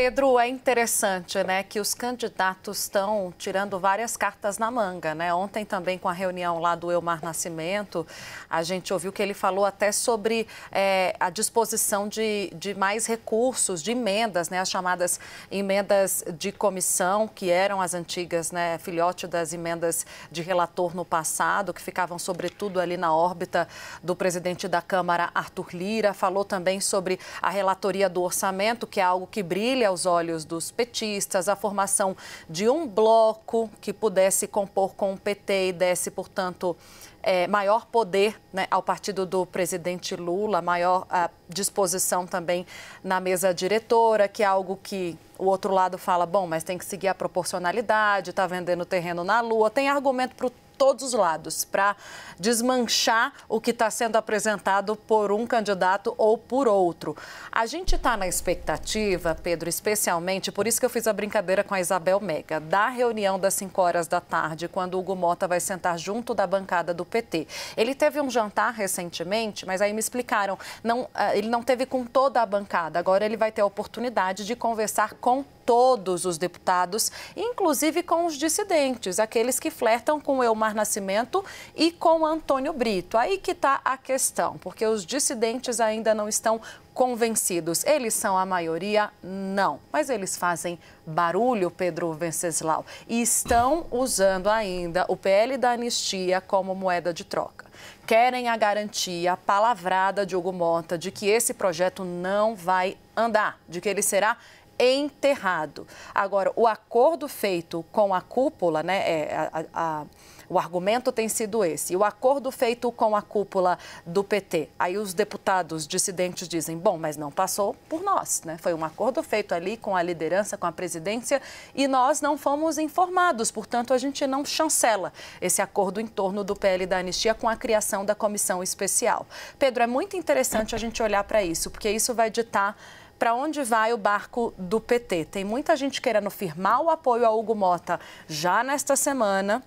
Pedro, é interessante né, que os candidatos estão tirando várias cartas na manga. Né? Ontem também, com a reunião lá do Elmar Nascimento, a gente ouviu que ele falou até sobre é, a disposição de, de mais recursos, de emendas, né, as chamadas emendas de comissão, que eram as antigas, né, filhote das emendas de relator no passado, que ficavam sobretudo ali na órbita do presidente da Câmara, Arthur Lira. Falou também sobre a relatoria do orçamento, que é algo que brilha aos olhos dos petistas a formação de um bloco que pudesse compor com o PT e desse, portanto, é, maior poder né, ao partido do presidente Lula, maior disposição também na mesa diretora, que é algo que o outro lado fala, bom, mas tem que seguir a proporcionalidade, está vendendo terreno na lua, tem argumento para todos os lados para desmanchar o que está sendo apresentado por um candidato ou por outro. A gente está na expectativa, Pedro, especialmente, por isso que eu fiz a brincadeira com a Isabel Mega, da reunião das 5 horas da tarde, quando o Hugo Mota vai sentar junto da bancada do PT. Ele teve um jantar recentemente, mas aí me explicaram, não, ah, ele não teve com toda a bancada, agora ele vai ter a oportunidade de conversar com todos os deputados, inclusive com os dissidentes, aqueles que flertam com Elmar Nascimento e com Antônio Brito. Aí que está a questão, porque os dissidentes ainda não estão convencidos. Eles são a maioria? Não. Mas eles fazem barulho, Pedro Venceslau, e estão usando ainda o PL da anistia como moeda de troca. Querem a garantia palavrada de Hugo Mota de que esse projeto não vai andar, de que ele será enterrado. Agora, o acordo feito com a cúpula, né, é, a, a, o argumento tem sido esse. O acordo feito com a cúpula do PT. Aí os deputados dissidentes dizem: bom, mas não passou por nós, né? Foi um acordo feito ali com a liderança, com a presidência, e nós não fomos informados. Portanto, a gente não chancela esse acordo em torno do PL da anistia com a criação da comissão especial. Pedro, é muito interessante a gente olhar para isso, porque isso vai ditar para onde vai o barco do PT. Tem muita gente querendo firmar o apoio a Hugo Mota já nesta semana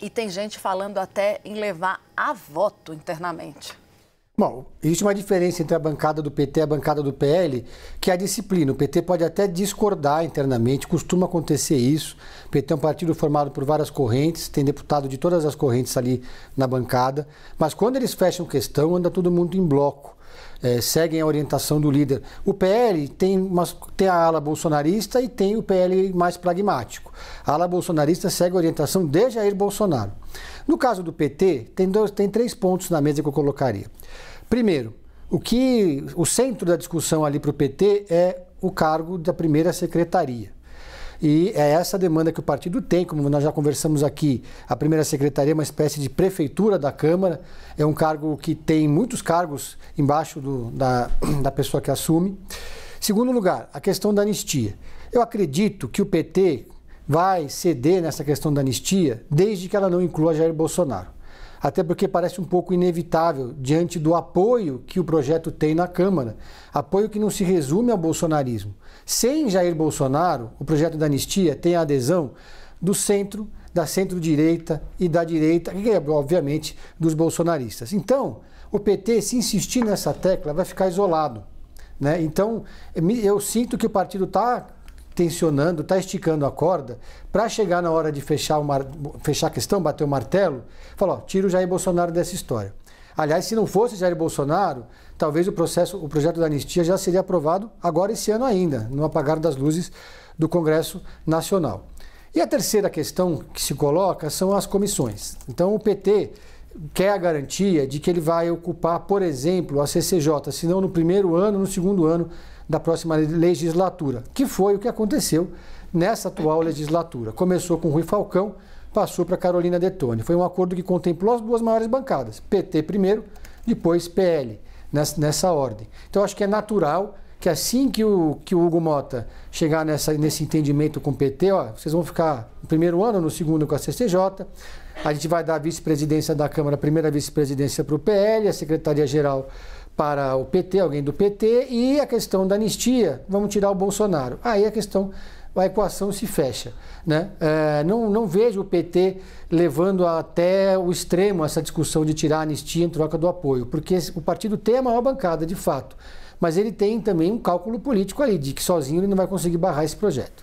e tem gente falando até em levar a voto internamente. Bom, existe uma diferença entre a bancada do PT e a bancada do PL, que é a disciplina. O PT pode até discordar internamente, costuma acontecer isso. O PT é um partido formado por várias correntes, tem deputado de todas as correntes ali na bancada, mas quando eles fecham questão, anda todo mundo em bloco é, seguem a orientação do líder. O PL tem, uma, tem a ala bolsonarista e tem o PL mais pragmático. A ala bolsonarista segue a orientação de Jair Bolsonaro. No caso do PT, tem, dois, tem três pontos na mesa que eu colocaria. Primeiro, o que o centro da discussão ali para o PT é o cargo da primeira secretaria. E é essa demanda que o partido tem, como nós já conversamos aqui, a primeira secretaria é uma espécie de prefeitura da Câmara, é um cargo que tem muitos cargos embaixo do, da, da pessoa que assume. Segundo lugar, a questão da anistia. Eu acredito que o PT vai ceder nessa questão da anistia desde que ela não inclua Jair Bolsonaro até porque parece um pouco inevitável diante do apoio que o projeto tem na Câmara, apoio que não se resume ao bolsonarismo. Sem Jair Bolsonaro, o projeto da anistia tem a adesão do centro, da centro-direita e da direita, e, é, obviamente, dos bolsonaristas. Então, o PT, se insistir nessa tecla, vai ficar isolado. Né? Então, eu sinto que o partido está tensionando, está esticando a corda, para chegar na hora de fechar, o fechar a questão, bater o martelo, Falou, tiro tira o Jair Bolsonaro dessa história. Aliás, se não fosse Jair Bolsonaro, talvez o processo, o projeto da anistia já seria aprovado agora esse ano ainda, no apagar das luzes do Congresso Nacional. E a terceira questão que se coloca são as comissões. Então o PT quer a garantia de que ele vai ocupar, por exemplo, a CCJ, se não no primeiro ano, no segundo ano da próxima legislatura, que foi o que aconteceu nessa atual legislatura. Começou com Rui Falcão, passou para Carolina Detone. Foi um acordo que contemplou as duas maiores bancadas, PT primeiro, depois PL, nessa, nessa ordem. Então acho que é natural que assim que o, que o Hugo Mota chegar nessa, nesse entendimento com o PT, ó, vocês vão ficar no primeiro ano, no segundo com a CCJ, a gente vai dar a vice-presidência da Câmara, a primeira vice-presidência para o PL, a secretaria-geral para o PT, alguém do PT, e a questão da anistia, vamos tirar o Bolsonaro. Aí a questão, a equação se fecha. Né? É, não, não vejo o PT levando até o extremo essa discussão de tirar a anistia em troca do apoio, porque o partido tem a maior bancada, de fato. Mas ele tem também um cálculo político ali, de que sozinho ele não vai conseguir barrar esse projeto.